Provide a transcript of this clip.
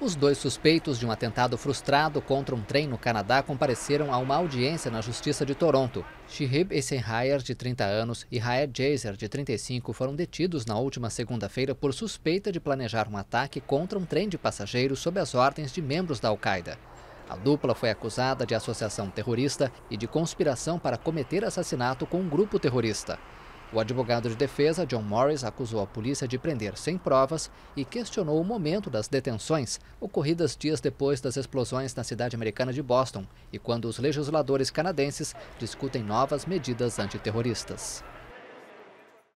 Os dois suspeitos de um atentado frustrado contra um trem no Canadá compareceram a uma audiência na Justiça de Toronto. Shihib Essenhayer, de 30 anos, e Raed Jaser, de 35, foram detidos na última segunda-feira por suspeita de planejar um ataque contra um trem de passageiros sob as ordens de membros da Al-Qaeda. A dupla foi acusada de associação terrorista e de conspiração para cometer assassinato com um grupo terrorista. O advogado de defesa, John Morris, acusou a polícia de prender sem provas e questionou o momento das detenções ocorridas dias depois das explosões na cidade americana de Boston e quando os legisladores canadenses discutem novas medidas antiterroristas.